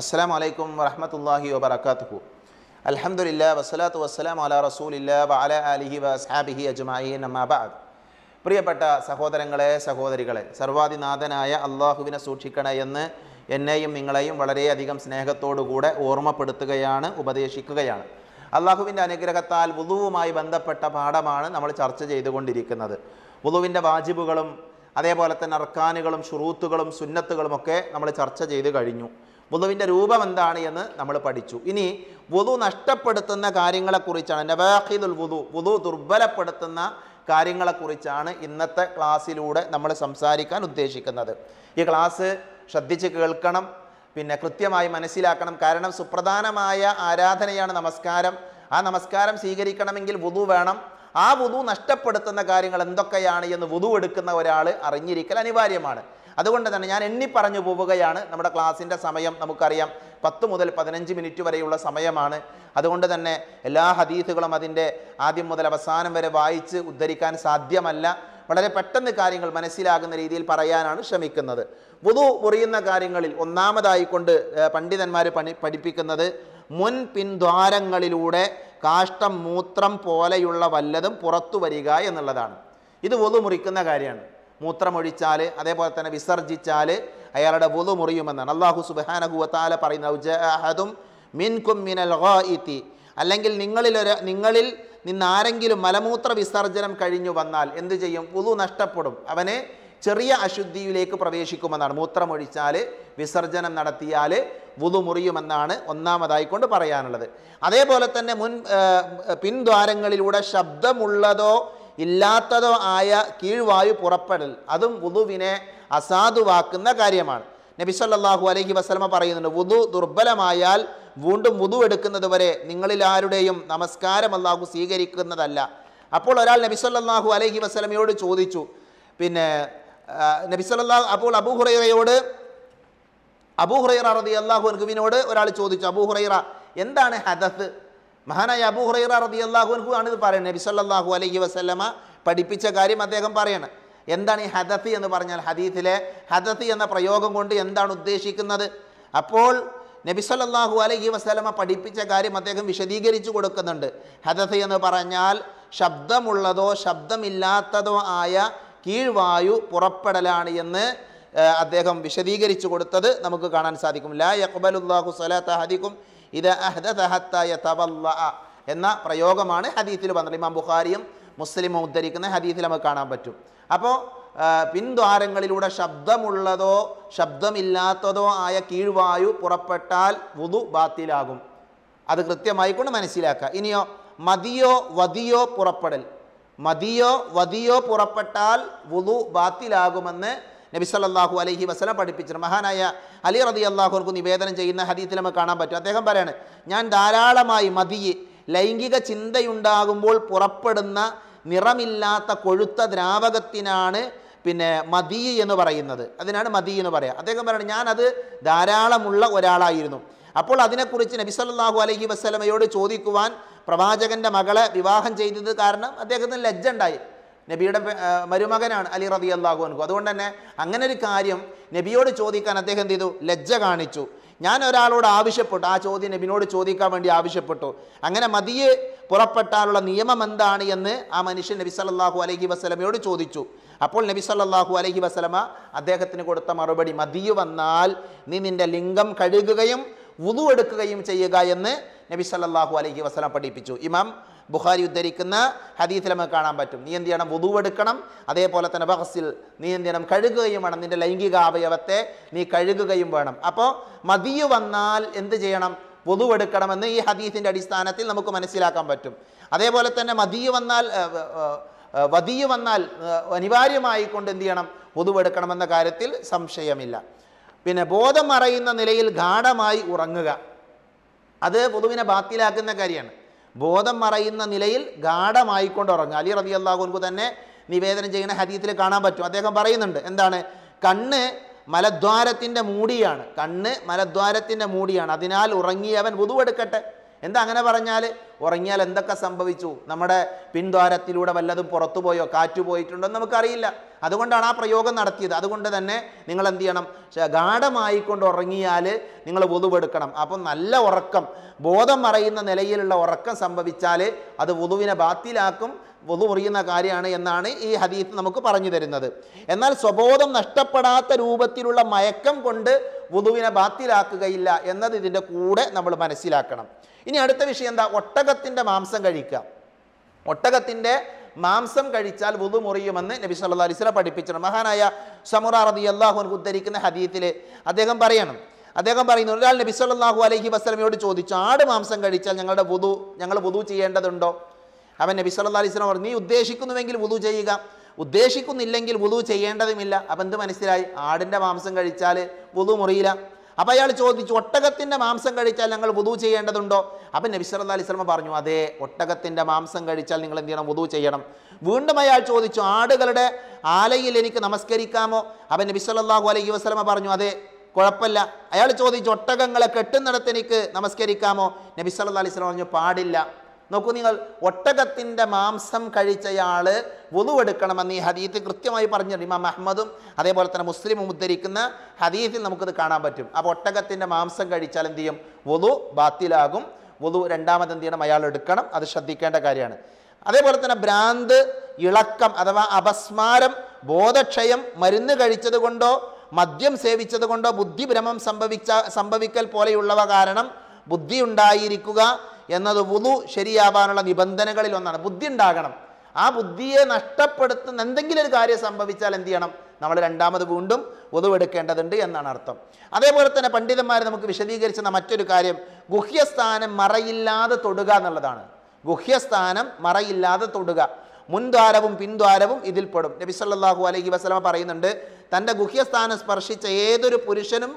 അസ്സാം വലൈക്കും വറഹമത്തല്ലാഹി വബർക്കാത്തു അലഹമില്ല വസ്സലാത്തു വസ്സലാം അല റസൂലില്ല വഅല അലിഹി വസാബിഹി അജ്മായി അമ്മാബാദ് പ്രിയപ്പെട്ട സഹോദരങ്ങളെ സഹോദരികളെ സർവാധിനാഥനായ അള്ളാഹുവിനെ സൂക്ഷിക്കണ എന്ന് എന്നെയും നിങ്ങളെയും വളരെയധികം സ്നേഹത്തോടുകൂടെ ഓർമ്മപ്പെടുത്തുകയാണ് ഉപദേശിക്കുകയാണ് അള്ളാഹുവിൻ്റെ അനുഗ്രഹത്താൽ വുളുവുമായി ബന്ധപ്പെട്ട പാഠമാണ് നമ്മൾ ചർച്ച ചെയ്തുകൊണ്ടിരിക്കുന്നത് വുളുവിൻ്റെ വാജിബുകളും അതേപോലെ തന്നെ അർക്കാനുകളും ഷുറൂത്തുകളും സുന്നത്തുകളുമൊക്കെ നമ്മൾ ചർച്ച ചെയ്ത് കഴിഞ്ഞു വധുവിൻ്റെ രൂപം എന്താണ് എന്ന് നമ്മൾ പഠിച്ചു ഇനി വുളു നഷ്ടപ്പെടുത്തുന്ന കാര്യങ്ങളെക്കുറിച്ചാണ് നവാഹിദുൽ വുളു വുളു ദുർബലപ്പെടുത്തുന്ന കാര്യങ്ങളെക്കുറിച്ചാണ് ഇന്നത്തെ ക്ലാസ്സിലൂടെ നമ്മൾ സംസാരിക്കാൻ ഉദ്ദേശിക്കുന്നത് ഈ ക്ലാസ് ശ്രദ്ധിച്ച് കേൾക്കണം പിന്നെ കൃത്യമായി മനസ്സിലാക്കണം കാരണം സുപ്രധാനമായ ആരാധനയാണ് നമസ്കാരം ആ നമസ്കാരം സ്വീകരിക്കണമെങ്കിൽ വുതു വേണം ആ വുതു നഷ്ടപ്പെടുത്തുന്ന കാര്യങ്ങൾ എന്തൊക്കെയാണ് എന്ന് വുതു എടുക്കുന്ന ഒരാൾ അറിഞ്ഞിരിക്കൽ അനിവാര്യമാണ് അതുകൊണ്ട് തന്നെ ഞാൻ എണ്ണി പറഞ്ഞു പോവുകയാണ് നമ്മുടെ ക്ലാസ്സിൻ്റെ സമയം നമുക്കറിയാം പത്ത് മുതൽ പതിനഞ്ച് മിനിറ്റ് വരെയുള്ള സമയമാണ് അതുകൊണ്ട് തന്നെ എല്ലാ ഹദീസുകളും അതിൻ്റെ ആദ്യം മുതൽ അവസാനം വരെ വായിച്ച് ഉദ്ധരിക്കാൻ സാധ്യമല്ല വളരെ പെട്ടെന്ന് കാര്യങ്ങൾ മനസ്സിലാകുന്ന രീതിയിൽ പറയാനാണ് ശ്രമിക്കുന്നത് പുതു മുറിയുന്ന കാര്യങ്ങളിൽ ഒന്നാമതായി കൊണ്ട് പണ്ഡിതന്മാർ പണി പഠിപ്പിക്കുന്നത് മുൻ പിൻദ്വാരങ്ങളിലൂടെ കാഷ്ടം മൂത്രം പോലെയുള്ള വല്ലതും പുറത്തു വരിക എന്നുള്ളതാണ് ഇത് പൊതു മുറിക്കുന്ന കാര്യമാണ് മൂത്രമൊഴിച്ചാൽ അതേപോലെ തന്നെ വിസർജിച്ചാൽ അയാളുടെ വുളു മുറിയുമെന്നാണ് അള്ളാഹു സുബാനഹുവത്താല പറയുന്ന ഉജാഹദും മിൻകും മിനൽ ഗോഇത്തി അല്ലെങ്കിൽ നിങ്ങളിൽ ഒരു നിങ്ങളിൽ നിന്ന് ആരെങ്കിലും മലമൂത്ര വിസർജനം കഴിഞ്ഞു വന്നാൽ എന്തു ചെയ്യും വുളു നഷ്ടപ്പെടും അവനെ ചെറിയ അശുദ്ധിയിലേക്ക് പ്രവേശിക്കുമെന്നാണ് മൂത്രമൊഴിച്ചാൽ വിസർജനം നടത്തിയാൽ വുതു മുറിയുമെന്നാണ് ഒന്നാമതായിക്കൊണ്ട് പറയാനുള്ളത് അതേപോലെ തന്നെ മുൻ പിൻദ്വാരങ്ങളിലൂടെ ശബ്ദമുള്ളതോ ഇല്ലാത്തതോ ആയ കീഴ്വായു പുറപ്പെടൽ അതും വുദുവിനെ അസാധുവാക്കുന്ന കാര്യമാണ് നബി അലഹി അലൈഹി വസ്ലമ പറയുന്നുണ്ട് വുദു ദുർബലമായാൽ വീണ്ടും വുദു എടുക്കുന്നത് വരെ നിങ്ങളിൽ ആരുടെയും നമസ്കാരം അള്ളാഹു സ്വീകരിക്കുന്നതല്ല അപ്പോൾ ഒരാൾ നബി അലഹി അലൈഹി വസ്ലമയോട് ചോദിച്ചു പിന്നെ നബി സല്ലാ അപ്പോൾ അബൂഹുറയോട് അബൂഹുറൈറ റതി അള്ളാഹു അൻഹുവിനോട് ഒരാൾ ചോദിച്ചു അബൂഹുറൈറ എന്താണ് ഹദത്ത് മഹാനായ അബു ഹുറൈറ റബി അള്ളാഹുൻഹു ആണ് ഇത് പറയുന്നത് നബി സല്ലാഹു അലൈഹി വസ്ലമ പഠിപ്പിച്ച കാര്യം അദ്ദേഹം പറയണം എന്താണ് ഈ ഹദഫി എന്ന് പറഞ്ഞാൽ ഹദീഫിലെ ഹദഫി എന്ന പ്രയോഗം കൊണ്ട് എന്താണ് ഉദ്ദേശിക്കുന്നത് അപ്പോൾ നബി സല്ലാഹു അലൈഹി വസ്ലമ പഠിപ്പിച്ച കാര്യം അദ്ദേഹം വിശദീകരിച്ചു കൊടുക്കുന്നുണ്ട് ഹദത്ത് എന്ന് പറഞ്ഞാൽ ശബ്ദമുള്ളതോ ശബ്ദമില്ലാത്തതോ ആയ കീഴ്വായു പുറപ്പെടലാണ് എന്ന് അദ്ദേഹം വിശദീകരിച്ചു കൊടുത്തത് നമുക്ക് കാണാൻ സാധിക്കും ലാ യക്ബലുല്ലാഹു സലാത്ത ഹദിക്കും ഇത് അഹ്ദഹത്തായ തവല്ല എന്ന പ്രയോഗമാണ് ഹദീത്തിൽ വന്നത് ഇമാം ബുഖാരിയും മുസ്ലിമും ഉദ്ധരിക്കുന്ന ഹദീത്തിൽ നമുക്ക് കാണാൻ പറ്റും അപ്പോൾ പിൻദ്വാരങ്ങളിലൂടെ ശബ്ദമുള്ളതോ ശബ്ദമില്ലാത്തതോ ആയ കീഴ്വായു പുറപ്പെട്ടാൽ വുതു ബാത്തിലാകും അത് കൊണ്ട് മനസ്സിലാക്കുക ഇനിയോ മതിയോ വതിയോ പുറപ്പെടൽ മതിയോ വതിയോ പുറപ്പെട്ടാൽ വുതു ബാത്തിലാകുമെന്ന് നബി സല്ലാഹു അലഹി വസ്ലം പഠിപ്പിച്ചിട്ടുണ്ട് മഹാനായ അലി റതി അള്ളാഹുർക്ക് നിവേദനം ചെയ്യുന്ന ഹദീത്തിൽ നമുക്ക് കാണാൻ പറ്റും അദ്ദേഹം പറയാണ് ഞാൻ ധാരാളമായി മതിയെ ലൈംഗിക ചിന്തയുണ്ടാകുമ്പോൾ പുറപ്പെടുന്ന നിറമില്ലാത്ത കൊഴുത്ത ദ്രാവകത്തിനാണ് പിന്നെ മതി എന്ന് പറയുന്നത് അതിനാണ് മതി എന്ന് പറയുക അദ്ദേഹം പറയുന്നത് ഞാനത് ധാരാളമുള്ള ഒരാളായിരുന്നു അപ്പോൾ അതിനെക്കുറിച്ച് നബി സല്ലാഹു അലഹി വസ്ലമയോട് ചോദിക്കുവാൻ പ്രവാചകൻ്റെ മകളെ വിവാഹം ചെയ്തത് കാരണം അദ്ദേഹത്തിന് ലജ്ജ ഉണ്ടായി നബിയുടെ മരുമകനാണ് അലി റതി അള്ളാഹു അനു അതുകൊണ്ട് തന്നെ അങ്ങനെ ഒരു കാര്യം നബിയോട് ചോദിക്കാൻ അദ്ദേഹം എന്ത് ചെയ്തു ലജ്ജ കാണിച്ചു ഞാൻ ഒരാളോട് ആവശ്യപ്പെട്ടു ആ ചോദ്യം നബിനോട് ചോദിക്കാൻ വേണ്ടി ആവശ്യപ്പെട്ടു അങ്ങനെ മതിയെ പുറപ്പെട്ടാലുള്ള നിയമം എന്താണ് എന്ന് ആ മനുഷ്യൻ നബി സല്ലാഹു അലഹി വസ്ലമയോട് ചോദിച്ചു അപ്പോൾ നബി സല്ലാഹു അലഹി വസ്ലമ അദ്ദേഹത്തിന് കൊടുത്ത മറുപടി മതിയു വന്നാൽ നീ നിന്റെ ലിംഗം കഴുകുകയും ഉതു എടുക്കുകയും ചെയ്യുക എന്ന് നബി സല്ലാഹു അലഹി വസ്ലം പഠിപ്പിച്ചു ഇമാം ബുഖാരി ഉദ്ധരിക്കുന്ന ഹദീസിൽ നമുക്ക് കാണാൻ പറ്റും നീ എന്ത് ചെയ്യണം വധുവെടുക്കണം അതേപോലെ തന്നെ ബഹസിൽ നീ എന്ത് ചെയ്യണം കഴുകുകയും വേണം നിന്റെ ലൈംഗിക അവയവത്തെ നീ കഴുകുകയും വേണം അപ്പോൾ മതിയു വന്നാൽ എന്ത് ചെയ്യണം വധുവെടുക്കണമെന്ന് ഈ ഹദീസിൻ്റെ അടിസ്ഥാനത്തിൽ നമുക്ക് മനസ്സിലാക്കാൻ പറ്റും അതേപോലെ തന്നെ മതിയു വന്നാൽ വതിയു വന്നാൽ അനിവാര്യമായി കൊണ്ട് എന്ത് ചെയ്യണം വധുവെടുക്കണമെന്ന കാര്യത്തിൽ സംശയമില്ല പിന്നെ ബോധം മറയുന്ന നിലയിൽ ഗാഠമായി ഉറങ്ങുക അത് പൊതുവിനെ ബാത്തിലാക്കുന്ന കാര്യമാണ് ബോധം മറയുന്ന നിലയിൽ ഗാഠമായിക്കൊണ്ട് ഉറങ്ങുക അലി റബി അള്ളാഹുൻകു തന്നെ നിവേദനം ചെയ്യുന്ന ഹരിയത്തിൽ കാണാൻ പറ്റും അദ്ദേഹം പറയുന്നുണ്ട് എന്താണ് കണ്ണ് മലദ്വാരത്തിൻ്റെ മൂടിയാണ് കണ്ണ് മലദ്വാരത്തിൻ്റെ മൂടിയാണ് അതിനാൽ ഉറങ്ങിയവൻ പുതുവെടുക്കട്ടെ എന്താ അങ്ങനെ പറഞ്ഞാൽ ഉറങ്ങിയാൽ എന്തൊക്കെ സംഭവിച്ചു നമ്മുടെ പിൻദ്വാരത്തിലൂടെ വല്ലതും പുറത്തു പോയോ കാറ്റു പോയിട്ടുണ്ടോ നമുക്കറിയില്ല അതുകൊണ്ടാണ് ആ പ്രയോഗം നടത്തിയത് അതുകൊണ്ട് തന്നെ നിങ്ങൾ എന്ത് ചെയ്യണം ഗാഠമായിക്കൊണ്ട് ഉറങ്ങിയാൽ നിങ്ങൾ വുതുവെടുക്കണം അപ്പം നല്ല ഉറക്കം ബോധം മറയുന്ന നിലയിലുള്ള ഉറക്കം സംഭവിച്ചാൽ അത് വുതുവിനെ ബാത്തിലാക്കും വുതു മുറിയുന്ന കാര്യമാണ് എന്നാണ് ഈ ഹദീത്ത് നമുക്ക് പറഞ്ഞു തരുന്നത് എന്നാൽ സ്വബോധം നഷ്ടപ്പെടാത്ത രൂപത്തിലുള്ള മയക്കം കൊണ്ട് വുതുവിനെ ബാത്തിലാക്കുകയില്ല എന്നത് ഇതിൻ്റെ കൂടെ നമ്മൾ മനസ്സിലാക്കണം ഇനി അടുത്ത വിഷയം എന്താ ഒട്ടകത്തിൻ്റെ മാംസം കഴിക്കുക ഒട്ടകത്തിൻ്റെ മാംസം കഴിച്ചാൽ വുതു മുറിയുമെന്ന് നബി സല്ലാ അലിസ്ല പഠിപ്പിച്ചിട്ടുണ്ട് മഹാനായ സമുറ റബി അള്ളാഹു ഉദ്ധരിക്കുന്ന ഹദീത്തിൽ അദ്ദേഹം പറയണം അദ്ദേഹം പറയുന്നു ഒരാൾ നബി സല്ലാഹു അലഹി വസ്ലമയോട് ചോദിച്ചു ആട് മാംസം കഴിച്ചാൽ ഞങ്ങളുടെ വുതു ഞങ്ങൾ വുതു ചെയ്യേണ്ടതുണ്ടോ അവൻ നബി സല്ലാ അലിസ്ലാം പറഞ്ഞു നീ ഉദ്ദേശിക്കുന്നുവെങ്കിൽ വുതു ചെയ്യുക ഉദ്ദേശിക്കുന്നില്ലെങ്കിൽ വുതു ചെയ്യേണ്ടതുമില്ല അപ്പം എന്ത് മനസ്സിലായി ആടിൻ്റെ മാംസം കഴിച്ചാൽ വുതു മുറിയില്ല അപ്പോൾ അയാൾ ചോദിച്ചു ഒട്ടകത്തിൻ്റെ മാംസം കഴിച്ചാൽ ഞങ്ങൾ വുതു ചെയ്യേണ്ടതുണ്ടോ അപ്പം നബി അല്ലാ അലൈഹി സ്വലമ പറഞ്ഞു അതെ ഒട്ടകത്തിൻ്റെ മാംസം കഴിച്ചാൽ നിങ്ങൾ എന്ത് ചെയ്യണം വുതു ചെയ്യണം വീണ്ടും അയാൾ ചോദിച്ചു ആടുകളുടെ ആലയിൽ എനിക്ക് നമസ്കരിക്കാമോ അപ്പം നബി സല്ലാഹു അലൈഹി വസ്ലമ പറഞ്ഞു അതെ കുഴപ്പമില്ല അയാൾ ചോദിച്ചു ഒട്ടകങ്ങളെ കെട്ടുന്നിടത്ത് എനിക്ക് നമസ്കരിക്കാമോ നബി അല്ലാ അലൈഹി സ്വലം പറഞ്ഞു പാടില്ല നോക്കൂ നിങ്ങൾ ഒട്ടകത്തിൻ്റെ മാംസം കഴിച്ചയാൾ വുതുവെടുക്കണമെന്ന് ഈ ഹദീത്ത് കൃത്യമായി പറഞ്ഞിട്ടുണ്ട് ഇമാം അഹമ്മദും അതേപോലെ തന്നെ മുസ്ലിമും ഉദ്ധരിക്കുന്ന ഹദീത്തിൽ നമുക്കത് കാണാൻ പറ്റും അപ്പോൾ ഒട്ടകത്തിൻ്റെ മാംസം കഴിച്ചാൽ എന്ത് ചെയ്യും വുളു ബാത്തിലാകും വുളു രണ്ടാമത് എന്ത് ചെയ്യണം അയാൾ എടുക്കണം അത് ശ്രദ്ധിക്കേണ്ട കാര്യമാണ് അതേപോലെ തന്നെ ഭ്രാന്ത് ഇളക്കം അഥവാ അപസ്മാരം ബോധക്ഷയം മരുന്ന് കഴിച്ചത് കൊണ്ടോ മദ്യം സേവിച്ചത് കൊണ്ടോ ബുദ്ധിഭ്രമം സംഭവിച്ച സംഭവിക്കൽ പോലെയുള്ളവ കാരണം ബുദ്ധി ഉണ്ടായിരിക്കുക എന്നത് വുളു ശരിയാവാനുള്ള നിബന്ധനകളിൽ ഒന്നാണ് ബുദ്ധി ഉണ്ടാകണം ആ ബുദ്ധിയെ നഷ്ടപ്പെടുത്തുന്ന എന്തെങ്കിലും ഒരു കാര്യം സംഭവിച്ചാൽ എന്ത് ചെയ്യണം നമ്മൾ രണ്ടാമത് വീണ്ടും ഉതവെടുക്കേണ്ടതുണ്ട് എന്നാണ് അർത്ഥം അതേപോലെ തന്നെ പണ്ഡിതന്മാർ നമുക്ക് വിശദീകരിച്ചെന്ന മറ്റൊരു കാര്യം ഗുഹ്യസ്ഥാനം മറയില്ലാതെ തൊടുക എന്നുള്ളതാണ് ഗുഹ്യസ്ഥാനം മറയില്ലാതെ തൊടുക മുൻദ്വാരവും പിൻദ്വാരവും ഇതിൽപ്പെടും നബി സല്ലല്ലാഹു അലൈഹി വസ്ലമ പറയുന്നുണ്ട് തൻ്റെ ഗുഹ്യസ്ഥാനം സ്പർശിച്ച ഏതൊരു പുരുഷനും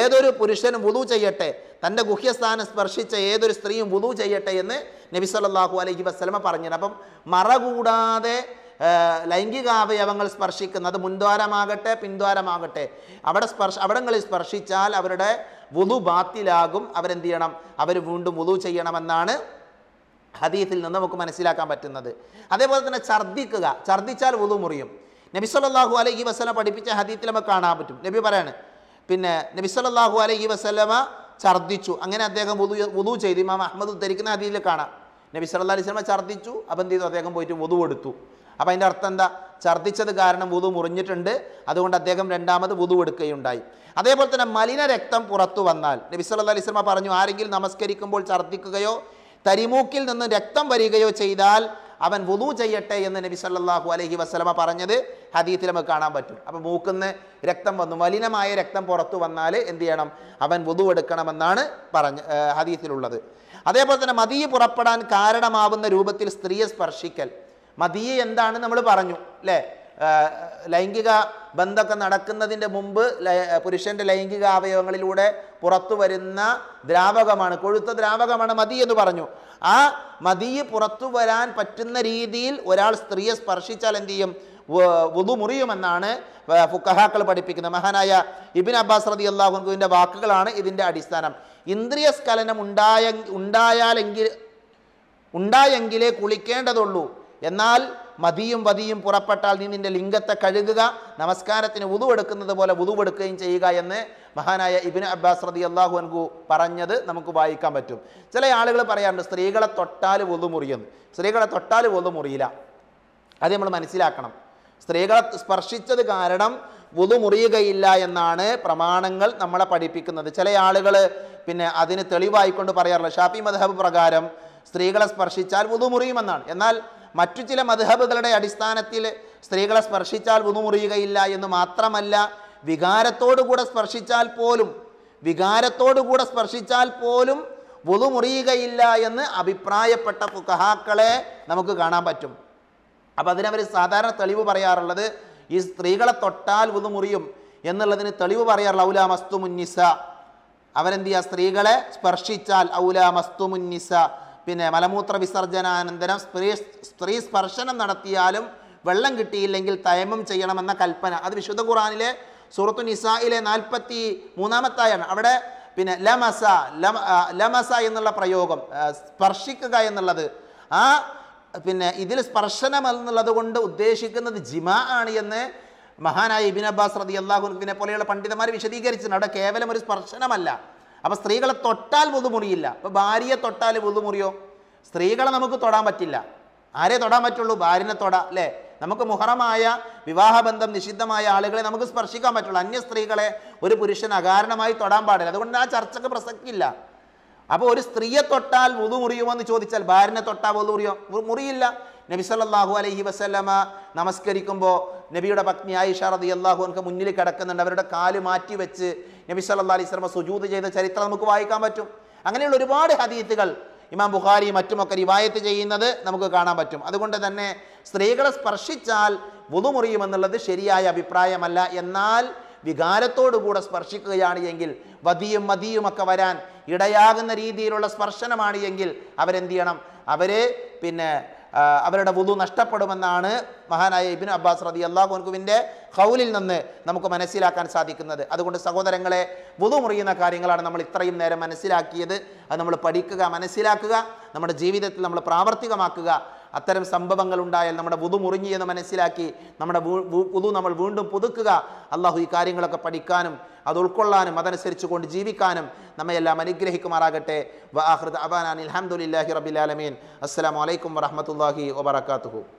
ഏതൊരു പുരുഷനും വുളു ചെയ്യട്ടെ തൻ്റെ ഗുഹ്യസ്ഥാനം സ്പർശിച്ച ഏതൊരു സ്ത്രീയും വുതു ചെയ്യട്ടെ എന്ന് നബി സല്ലാഹു അലൈഹി വസ്ലമ പറഞ്ഞത് അപ്പം മറ കൂടാതെ ലൈംഗികാവയവങ്ങൾ സ്പർശിക്കുന്നത് മുൻദ്വാരമാകട്ടെ പിൻദ്വാരമാകട്ടെ അവിടെ സ്പർശ അവിടങ്ങളിൽ സ്പർശിച്ചാൽ അവരുടെ വുതു ബാത്തിലാകും അവരെന്ത് ചെയ്യണം അവർ വീണ്ടും വുതു ചെയ്യണമെന്നാണ് ഹദീത്തിൽ നിന്ന് നമുക്ക് മനസ്സിലാക്കാൻ പറ്റുന്നത് അതേപോലെ തന്നെ ഛർദ്ദിക്കുക ഛർദ്ദിച്ചാൽ വുതു മുറിയും നബി സല്ലാഹു അലൈഹി വസ്ലമ പഠിപ്പിച്ച ഹദീത്തിൽ നമുക്ക് കാണാൻ പറ്റും നബി പറയാണ് പിന്നെ നബി സല്ലാഹു അലൈഹി വസ്ലമ ഛർദ്ദിച്ചു അങ്ങനെ അദ്ദേഹം വധു വധു ചെയ്തു ഇമാം അഹമ്മദ് ഉദ്ധരിക്കുന്ന അതിൽ കാണാം നബി സല്ലാ അലൈഹി സ്വലമ ഛർദ്ദിച്ചു അപ്പം എന്ത് ചെയ്തു അദ്ദേഹം പോയിട്ട് വധു എടുത്തു അപ്പം അതിൻ്റെ അർത്ഥം എന്താ ഛർദ്ദിച്ചത് കാരണം വുതു മുറിഞ്ഞിട്ടുണ്ട് അതുകൊണ്ട് അദ്ദേഹം രണ്ടാമത് വുതു എടുക്കുകയുണ്ടായി അതേപോലെ തന്നെ മലിന രക്തം പുറത്തു വന്നാൽ നബി സല്ലാ അലൈഹി സ്വലമ പറഞ്ഞു ആരെങ്കിലും നമസ്കരിക്കുമ്പോൾ ഛർദ്ദിക്കുകയോ തരിമൂക്കിൽ നിന്ന് രക്തം വരികയോ ചെയ്താൽ അവൻ വുളു ചെയ്യട്ടെ എന്ന് നബി സല്ലാഹു അലഹി വസ്ലമ പറഞ്ഞത് ഹദീത്തിൽ നമുക്ക് കാണാൻ പറ്റും അപ്പം മൂക്കുന്ന രക്തം വന്നു മലിനമായ രക്തം പുറത്തു വന്നാൽ എന്ത് ചെയ്യണം അവൻ വുളു എടുക്കണമെന്നാണ് പറഞ്ഞ് ഹദീത്തിലുള്ളത് അതേപോലെ തന്നെ മതിയെ പുറപ്പെടാൻ കാരണമാവുന്ന രൂപത്തിൽ സ്ത്രീയെ സ്പർശിക്കൽ മതിയെ എന്താണ് നമ്മൾ പറഞ്ഞു അല്ലേ ലൈംഗിക ബന്ധമൊക്കെ നടക്കുന്നതിൻ്റെ മുമ്പ് പുരുഷൻ്റെ ലൈംഗിക അവയവങ്ങളിലൂടെ പുറത്തു വരുന്ന ദ്രാവകമാണ് കൊഴുത്ത ദ്രാവകമാണ് മതി എന്ന് പറഞ്ഞു ആ മതി പുറത്തു വരാൻ പറ്റുന്ന രീതിയിൽ ഒരാൾ സ്ത്രീയെ സ്പർശിച്ചാൽ എന്തു ചെയ്യും വുതു ഫുക്കഹാക്കൾ പഠിപ്പിക്കുന്നത് മഹാനായ ഇബിൻ അബ്ബാസ് റതി അള്ളാഹുവിൻ്റെ വാക്കുകളാണ് ഇതിൻ്റെ അടിസ്ഥാനം ഇന്ദ്രിയ സ്ഖലനം ഉണ്ടായ ഉണ്ടായാലെങ്കിൽ ഉണ്ടായെങ്കിലേ കുളിക്കേണ്ടതുള്ളൂ എന്നാൽ മതിയും വതിയും പുറപ്പെട്ടാൽ നീ നിന്റെ ലിംഗത്തെ കഴുകുക നമസ്കാരത്തിന് ഉതുവെടുക്കുന്നത് പോലെ ഉതുവെടുക്കുകയും ചെയ്യുക എന്ന് മഹാനായ ഇബിന് അബ്ബാസ് റതി അള്ളാഹു അൻകു പറഞ്ഞത് നമുക്ക് വായിക്കാൻ പറ്റും ചില ആളുകൾ പറയാറുണ്ട് സ്ത്രീകളെ തൊട്ടാൽ ഒതു മുറിയും സ്ത്രീകളെ തൊട്ടാൽ ഒതു മുറിയില്ല അത് നമ്മൾ മനസ്സിലാക്കണം സ്ത്രീകളെ സ്പർശിച്ചത് കാരണം വുതു മുറിയുകയില്ല എന്നാണ് പ്രമാണങ്ങൾ നമ്മളെ പഠിപ്പിക്കുന്നത് ചില ആളുകൾ പിന്നെ അതിന് തെളിവായിക്കൊണ്ട് പറയാറുള്ളത് ഷാഫി മധബ് പ്രകാരം സ്ത്രീകളെ സ്പർശിച്ചാൽ വുതു മുറിയുമെന്നാണ് എന്നാൽ മറ്റു ചില മധുഹബുകളുടെ അടിസ്ഥാനത്തിൽ സ്ത്രീകളെ സ്പർശിച്ചാൽ മുറിയുകയില്ല എന്ന് മാത്രമല്ല വികാരത്തോടുകൂടെ സ്പർശിച്ചാൽ പോലും വികാരത്തോടുകൂടെ സ്പർശിച്ചാൽ പോലും വുളു മുറിയുകയില്ല എന്ന് അഭിപ്രായപ്പെട്ട കുഹാക്കളെ നമുക്ക് കാണാൻ പറ്റും അപ്പോൾ അതിനവർ സാധാരണ തെളിവ് പറയാറുള്ളത് ഈ സ്ത്രീകളെ തൊട്ടാൽ വുളു മുറിയും എന്നുള്ളതിന് തെളിവ് പറയാറുള്ള ഔലാ മസ്തു മുന്നിസ അവരെന്ത് ചെയ്യുക സ്ത്രീകളെ സ്പർശിച്ചാൽ ഔലാ മസ്തു മുന്നിസ പിന്നെ മലമൂത്ര വിസർജനാനന്തരം സ്ത്രീ സ്ത്രീ സ്പർശനം നടത്തിയാലും വെള്ളം കിട്ടിയില്ലെങ്കിൽ തയമം ചെയ്യണമെന്ന കൽപ്പന അത് വിശുദ്ധ ഖുറാനിലെ സൂറത്തു നിസായിലെ നാൽപ്പത്തി മൂന്നാമത്തായാണ് അവിടെ പിന്നെ ലമസ ലമസ എന്നുള്ള പ്രയോഗം സ്പർശിക്കുക എന്നുള്ളത് ആ പിന്നെ ഇതിൽ സ്പർശനം എന്നുള്ളത് കൊണ്ട് ഉദ്ദേശിക്കുന്നത് ജിമാ ആണ് എന്ന് മഹാനായ ഇബിൻ അബ്ബാസ് റതി അള്ളാഹുനെ പോലെയുള്ള പണ്ഡിതന്മാർ വിശദീകരിച്ചിട്ടുണ്ട് അവിടെ കേവലം ഒരു സ്പർശനമല്ല അപ്പോൾ സ്ത്രീകളെ തൊട്ടാൽ മുതുമുറിയില്ല അപ്പോൾ ഭാര്യയെ തൊട്ടാൽ മുതുമുറിയോ സ്ത്രീകളെ നമുക്ക് തൊടാൻ പറ്റില്ല ആരെ തൊടാൻ പറ്റുള്ളൂ ഭാര്യനെ തൊട അല്ലേ നമുക്ക് മുഹറമായ വിവാഹബന്ധം നിഷിദ്ധമായ ആളുകളെ നമുക്ക് സ്പർശിക്കാൻ പറ്റുള്ളൂ അന്യ സ്ത്രീകളെ ഒരു പുരുഷൻ അകാരണമായി തൊടാൻ പാടില്ല അതുകൊണ്ട് ആ ചർച്ചക്ക് പ്രസക്തിയില്ല അപ്പോൾ ഒരു സ്ത്രീയെ തൊട്ടാൽ വുതു മുറിയുമോ എന്ന് ചോദിച്ചാൽ ഭാര്യനെ തൊട്ടാൽ വുതു മുറിയോ മുറിയില്ല നബി സല്ലാഹു അലൈഹി വസ്ലമ നമസ്കരിക്കുമ്പോൾ നബിയുടെ പത്നി ആയിഷ റതി അള്ളാഹു എനിക്ക് മുന്നിൽ കിടക്കുന്നുണ്ട് അവരുടെ കാല് മാറ്റി വെച്ച് നബി സല്ലാ അലൈഹി സ്വലമ സുജൂത് ചെയ്ത ചരിത്രം നമുക്ക് വായിക്കാൻ പറ്റും അങ്ങനെയുള്ള ഒരുപാട് ഹദീത്തുകൾ ഇമാം ബുഖാരി മറ്റുമൊക്കെ റിവായത്ത് ചെയ്യുന്നത് നമുക്ക് കാണാൻ പറ്റും അതുകൊണ്ട് തന്നെ സ്ത്രീകളെ സ്പർശിച്ചാൽ വുതു മുറിയുമെന്നുള്ളത് ശരിയായ അഭിപ്രായമല്ല എന്നാൽ വികാരത്തോടുകൂടെ സ്പർശിക്കുകയാണ് എങ്കിൽ വതിയും മതിയുമൊക്കെ വരാൻ ഇടയാകുന്ന രീതിയിലുള്ള സ്പർശനമാണ് എങ്കിൽ അവരെന്ത് ചെയ്യണം അവരെ പിന്നെ അവരുടെ വുതു നഷ്ടപ്പെടുമെന്നാണ് മഹാനായ ഇബിൻ അബ്ബാസ് റതി അള്ളാഹുൻകുവിൻ്റെ ഹൗലിൽ നിന്ന് നമുക്ക് മനസ്സിലാക്കാൻ സാധിക്കുന്നത് അതുകൊണ്ട് സഹോദരങ്ങളെ വുതു മുറിയുന്ന കാര്യങ്ങളാണ് നമ്മൾ ഇത്രയും നേരം മനസ്സിലാക്കിയത് അത് നമ്മൾ പഠിക്കുക മനസ്സിലാക്കുക നമ്മുടെ ജീവിതത്തിൽ നമ്മൾ പ്രാവർത്തികമാക്കുക അത്തരം സംഭവങ്ങൾ ഉണ്ടായാൽ നമ്മുടെ വുതു മുറിഞ്ഞി എന്ന് മനസ്സിലാക്കി നമ്മുടെ വുതു നമ്മൾ വീണ്ടും പുതുക്കുക അള്ളാഹു ഈ കാര്യങ്ങളൊക്കെ പഠിക്കാനും അത് ഉൾക്കൊള്ളാനും അതനുസരിച്ച് കൊണ്ട് ജീവിക്കാനും നമ്മയെല്ലാം അനുഗ്രഹിക്കുമാറാകട്ടെ വ അബാനാൻ അലഹമുല്ലാഹി റബിലാലമീൻ അസ്സാം വലൈക്കും വറഹമത്തല്ലാഹി വബർക്കാത്തുഹു